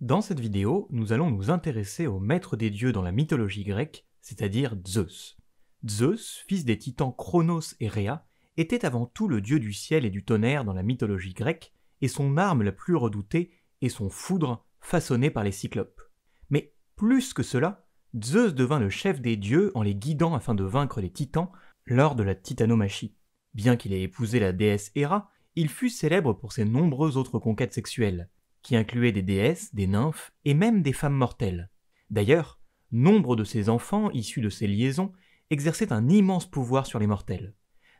Dans cette vidéo, nous allons nous intéresser au maître des dieux dans la mythologie grecque, c'est-à-dire Zeus. Zeus, fils des titans Chronos et Rhea, était avant tout le dieu du ciel et du tonnerre dans la mythologie grecque, et son arme la plus redoutée est son foudre façonné par les cyclopes. Mais plus que cela, Zeus devint le chef des dieux en les guidant afin de vaincre les titans lors de la titanomachie. Bien qu'il ait épousé la déesse Hera, il fut célèbre pour ses nombreuses autres conquêtes sexuelles, qui incluaient des déesses, des nymphes et même des femmes mortelles. D'ailleurs, nombre de ses enfants issus de ces liaisons exerçaient un immense pouvoir sur les mortels.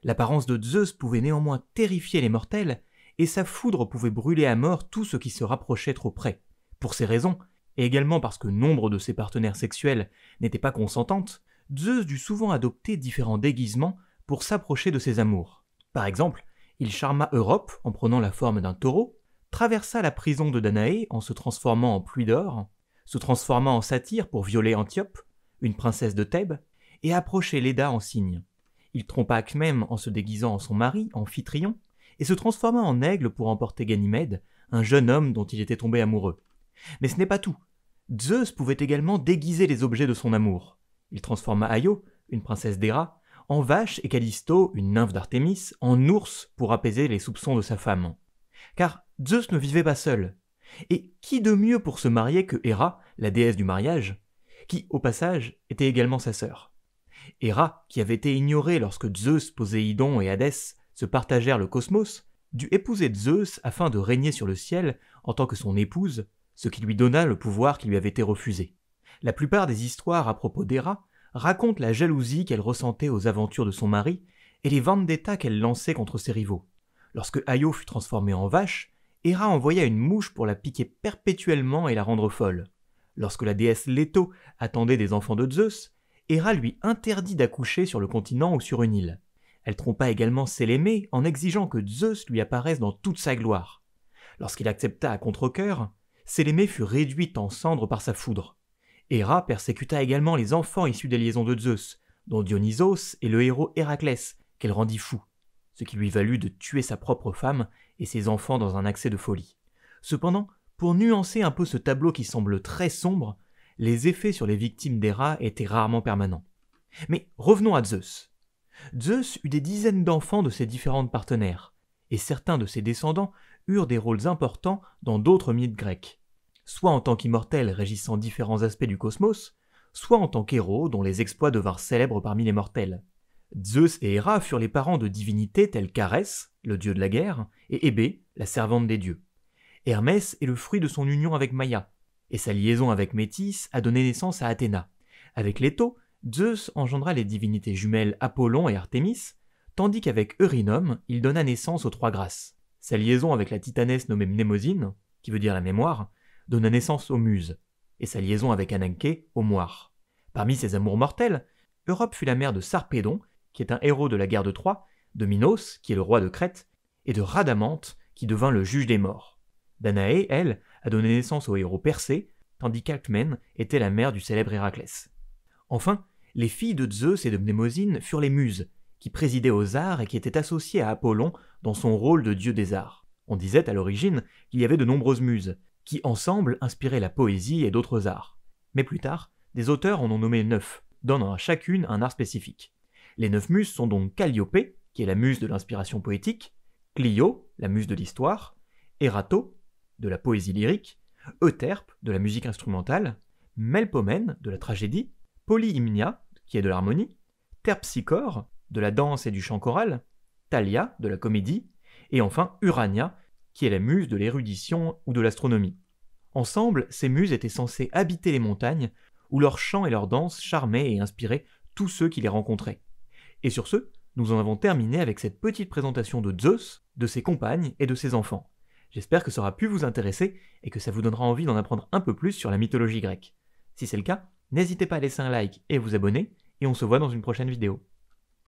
L'apparence de Zeus pouvait néanmoins terrifier les mortels, et sa foudre pouvait brûler à mort tout ce qui se rapprochait trop près. Pour ces raisons, et également parce que nombre de ses partenaires sexuels n'étaient pas consentantes, Zeus dut souvent adopter différents déguisements pour s'approcher de ses amours. Par exemple, il charma Europe en prenant la forme d'un taureau, traversa la prison de Danaé en se transformant en pluie d'or, se transforma en satyre pour violer Antiope, une princesse de Thèbes, et approchait Léda en cygne. Il trompa Achmem en se déguisant en son mari, Amphitryon, et se transforma en aigle pour emporter Ganymède, un jeune homme dont il était tombé amoureux. Mais ce n'est pas tout. Zeus pouvait également déguiser les objets de son amour. Il transforma Aïo, une princesse d'Héra, en vache et Callisto, une nymphe d'Artémis, en ours pour apaiser les soupçons de sa femme. Car Zeus ne vivait pas seul. Et qui de mieux pour se marier que Héra, la déesse du mariage, qui, au passage, était également sa sœur. Héra, qui avait été ignorée lorsque Zeus, Poséidon et Hadès se partagèrent le cosmos, dut épouser Zeus afin de régner sur le ciel en tant que son épouse, ce qui lui donna le pouvoir qui lui avait été refusé. La plupart des histoires à propos d'Héra raconte la jalousie qu'elle ressentait aux aventures de son mari et les vendettas qu'elle lançait contre ses rivaux. Lorsque Ayo fut transformée en vache, Hera envoya une mouche pour la piquer perpétuellement et la rendre folle. Lorsque la déesse Leto attendait des enfants de Zeus, Hera lui interdit d'accoucher sur le continent ou sur une île. Elle trompa également Sélémée en exigeant que Zeus lui apparaisse dans toute sa gloire. Lorsqu'il accepta à contre-cœur, Sélémée fut réduite en cendres par sa foudre. Héra persécuta également les enfants issus des liaisons de Zeus, dont Dionysos et le héros Héraclès, qu'elle rendit fou, ce qui lui valut de tuer sa propre femme et ses enfants dans un accès de folie. Cependant, pour nuancer un peu ce tableau qui semble très sombre, les effets sur les victimes d'Héra étaient rarement permanents. Mais revenons à Zeus. Zeus eut des dizaines d'enfants de ses différentes partenaires, et certains de ses descendants eurent des rôles importants dans d'autres mythes grecs soit en tant qu'immortel régissant différents aspects du cosmos, soit en tant qu'héros dont les exploits devinrent célèbres parmi les mortels. Zeus et Héra furent les parents de divinités telles qu'Arès, le dieu de la guerre, et Hébé, la servante des dieux. Hermès est le fruit de son union avec Maya, et sa liaison avec Métis a donné naissance à Athéna. Avec Léto, Zeus engendra les divinités jumelles Apollon et Artémis, tandis qu'avec Eurynome, il donna naissance aux trois grâces. Sa liaison avec la titanesse nommée Mnemosyne, qui veut dire la mémoire, donna naissance aux Muses, et sa liaison avec Ananké aux Moires. Parmi ses amours mortels, Europe fut la mère de Sarpédon, qui est un héros de la guerre de Troie, de Minos, qui est le roi de Crète, et de Radamante, qui devint le juge des morts. Danaé, elle, a donné naissance au héros Persée, tandis qu'Alcmène était la mère du célèbre Héraclès. Enfin, les filles de Zeus et de Mnémosyne furent les muses, qui présidaient aux arts et qui étaient associées à Apollon dans son rôle de dieu des arts. On disait à l'origine qu'il y avait de nombreuses muses, qui ensemble inspiraient la poésie et d'autres arts. Mais plus tard, des auteurs en ont nommé neuf, donnant à chacune un art spécifique. Les neuf muses sont donc Calliope, qui est la muse de l'inspiration poétique, Clio, la muse de l'histoire, Erato, de la poésie lyrique, Euterpe, de la musique instrumentale, Melpomène, de la tragédie, Polyhymnia, qui est de l'harmonie, Terpsichore, de la danse et du chant choral, Thalia, de la comédie, et enfin Urania, qui est la muse de l'érudition ou de l'astronomie. Ensemble, ces muses étaient censées habiter les montagnes, où leurs chants et leurs danses charmaient et inspiraient tous ceux qui les rencontraient. Et sur ce, nous en avons terminé avec cette petite présentation de Zeus, de ses compagnes et de ses enfants. J'espère que ça aura pu vous intéresser et que ça vous donnera envie d'en apprendre un peu plus sur la mythologie grecque. Si c'est le cas, n'hésitez pas à laisser un like et vous abonner, et on se voit dans une prochaine vidéo.